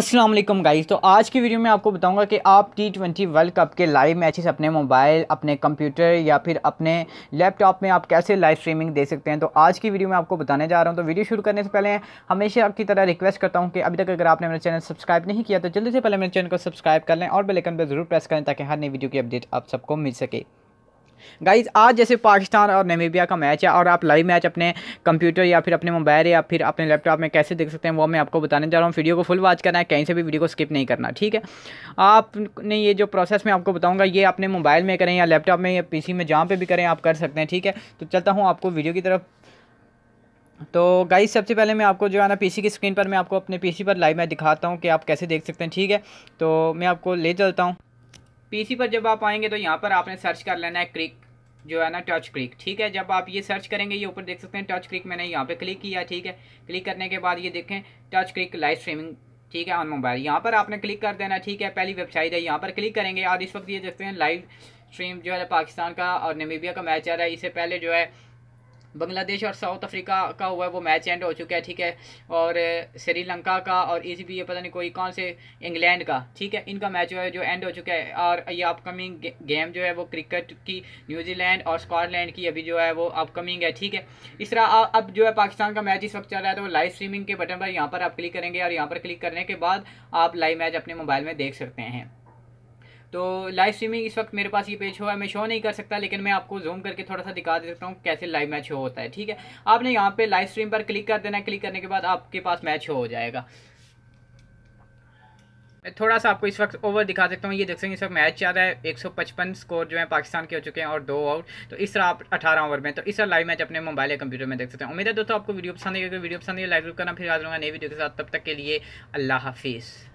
Aslam guys तो आज की वीडियो में आपको बताऊंगा कि आप टी ट्वेंटी वर्ल्ड कप के लाइव मैचेस अपने मोबाइल अपने कंप्यूटर या फिर अपने लैपटॉप में आप कैसे लाइव स्ट्रीमिंग दे सकते हैं तो आज की वीडियो में आपको बताने जा रहा हूं तो वीडियो शुरू करने से पहले हमेशा आपकी तरह रिक्वेस्ट करता हूं कि अभी तक अगर आपने मेरा चैनल सब्सक्राइब नहीं किया तो जल्दी से पहले मेरे चैनल को सब्सक्राइब कर लें और बेलकन पर जरूर प्रेस करें ताकि हर नई वीडियो की अपडेट आप सबको मिल सके गाइज आज जैसे पाकिस्तान और नमीबिया का मैच है और आप लाइव मैच अपने कंप्यूटर या फिर अपने मोबाइल या फिर अपने लैपटॉप में कैसे देख सकते हैं वो मैं आपको बताने जा रहा हूँ वीडियो को फुल वॉच करना है कहीं से भी वीडियो को स्किप नहीं करना ठीक है आपने ये जो प्रोसेस मैं आपको बताऊँगा ये अपने मोबाइल में करें या लैपटॉप में या पी में जहाँ पर भी करें आप कर सकते हैं ठीक है तो चलता हूँ आपको वीडियो की तरफ तो गाइस सबसे पहले मैं आपको जो है ना पीसी की स्क्रीन पर मैं आपको अपने पीसी पर लाइव मैच दिखाता हूँ कि आप कैसे देख सकते हैं ठीक है तो मैं आपको ले चलता हूँ पीसी पर जब आप आएंगे तो यहाँ पर आपने सर्च कर लेना है क्रिक जो है ना टच क्रिक ठीक है जब आप ये सर्च करेंगे ये ऊपर देख सकते हैं टच क्रिक मैंने यहाँ पे क्लिक किया ठीक है क्लिक करने के बाद ये देखें टच क्रिक लाइव स्ट्रीमिंग ठीक है ऑन मोबाइल यहाँ पर आपने क्लिक कर देना ठीक है पहली वेबसाइट है यहाँ पर क्लिक करेंगे आज इस वक्त ये देखते हैं लाइव स्ट्रीम जो है पाकिस्तान का और नमीबिया का मैच आ रहा है इससे पहले जो है बांग्लादेश और साउथ अफ्रीका का हुआ है वो मैच एंड हो चुका है ठीक है और श्रीलंका का और इस भी ये पता नहीं कोई कौन से इंग्लैंड का ठीक है इनका मैच जो है जो एंड हो चुका है और ये अपकमिंग गेम जो है वो क्रिकेट की न्यूजीलैंड और स्कॉटलैंड की अभी जो है वो अपकमिंग है ठीक है इस तरह अब जो है पाकिस्तान का मैच इस वक्त चल रहा है तो लाइव स्ट्रीमिंग के बटन पर यहाँ पर आप क्लिक करेंगे और यहाँ पर क्लिक करने के बाद आप लाइव मैच अपने मोबाइल में देख सकते हैं तो लाइव स्ट्रीमिंग इस वक्त मेरे पास ये पेज हुआ है मैं शो नहीं कर सकता लेकिन मैं आपको जूम करके थोड़ा सा दिखा दे सकता हूँ कैसे लाइव मैच हो होता है ठीक है आपने यहाँ पे लाइव स्ट्रीम पर क्लिक कर देना क्लिक करने के बाद आपके पास मैच हो जाएगा मैं थोड़ा सा आपको इस वक्त ओवर दिखा सकता हूँ ये देख सकते हैं इस वक्त मैच चल रहा है 155 स्कोर जो है पाकिस्तान के हो चुके हैं और दो आउट तो इस तरह आप 18 ओवर में तो इस तरह लाइव मैच अपने मोबाइल या कंप्यूटर में देख सकते हैं उम्मीद है दोस्तों आपको वीडियो पसंद है क्योंकि वीडियो पसंद है लाइक करना फिर आ जाऊँगा नई वीडियो के साथ तब तक के लिए अल्लाह हाफिज़